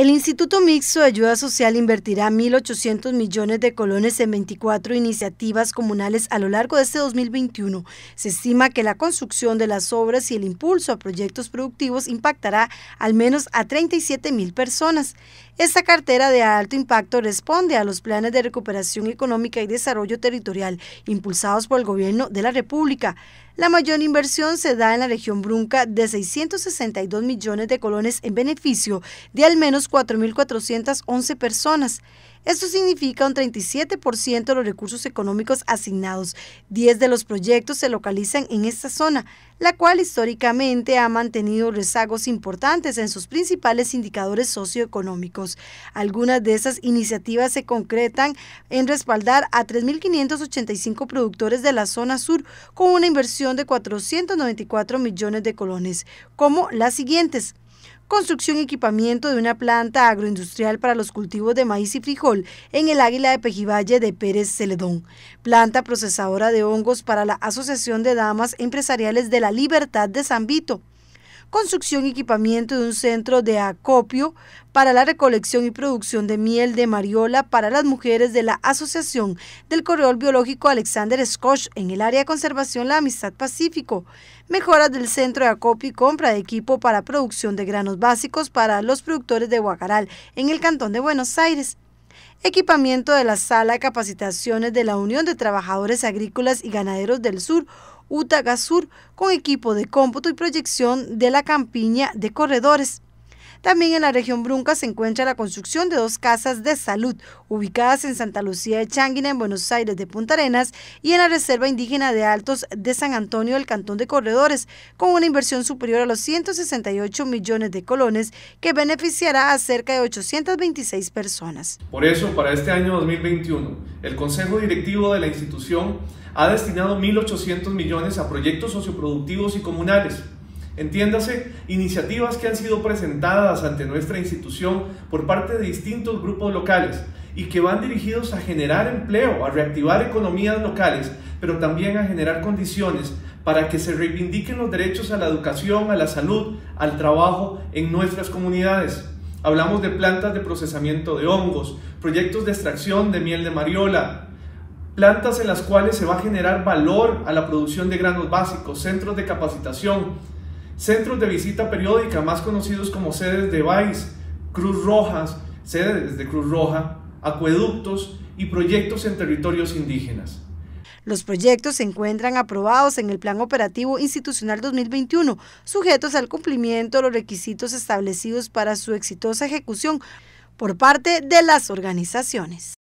El Instituto Mixto de Ayuda Social invertirá 1.800 millones de colones en 24 iniciativas comunales a lo largo de este 2021. Se estima que la construcción de las obras y el impulso a proyectos productivos impactará al menos a 37.000 personas. Esta cartera de alto impacto responde a los planes de recuperación económica y desarrollo territorial impulsados por el Gobierno de la República. La mayor inversión se da en la región Brunca de 662 millones de colones en beneficio de al menos 4.411 personas. Esto significa un 37% de los recursos económicos asignados. 10 de los proyectos se localizan en esta zona, la cual históricamente ha mantenido rezagos importantes en sus principales indicadores socioeconómicos. Algunas de esas iniciativas se concretan en respaldar a 3.585 productores de la zona sur con una inversión de 494 millones de colones, como las siguientes construcción y equipamiento de una planta agroindustrial para los cultivos de maíz y frijol en el Águila de Pejivalle de Pérez Celedón, planta procesadora de hongos para la Asociación de Damas Empresariales de la Libertad de San Vito, construcción y equipamiento de un centro de acopio para la recolección y producción de miel de mariola para las mujeres de la Asociación del Corredor Biológico Alexander Scotch en el área de conservación La Amistad Pacífico, mejoras del centro de acopio y compra de equipo para producción de granos básicos para los productores de Guacaral en el Cantón de Buenos Aires, equipamiento de la sala de capacitaciones de la Unión de Trabajadores Agrícolas y Ganaderos del Sur, Sur con equipo de cómputo y proyección de la campiña de corredores. También en la región Brunca se encuentra la construcción de dos casas de salud, ubicadas en Santa Lucía de Changuina, en Buenos Aires de Punta Arenas, y en la Reserva Indígena de Altos de San Antonio del Cantón de Corredores, con una inversión superior a los 168 millones de colones, que beneficiará a cerca de 826 personas. Por eso, para este año 2021, el Consejo Directivo de la institución ha destinado 1.800 millones a proyectos socioproductivos y comunales Entiéndase, iniciativas que han sido presentadas ante nuestra institución por parte de distintos grupos locales y que van dirigidos a generar empleo, a reactivar economías locales, pero también a generar condiciones para que se reivindiquen los derechos a la educación, a la salud, al trabajo en nuestras comunidades. Hablamos de plantas de procesamiento de hongos, proyectos de extracción de miel de mariola, plantas en las cuales se va a generar valor a la producción de granos básicos, centros de capacitación, Centros de visita periódica, más conocidos como sedes de Vice, Cruz Rojas, sedes de Cruz Roja, acueductos y proyectos en territorios indígenas. Los proyectos se encuentran aprobados en el Plan Operativo Institucional 2021, sujetos al cumplimiento de los requisitos establecidos para su exitosa ejecución por parte de las organizaciones.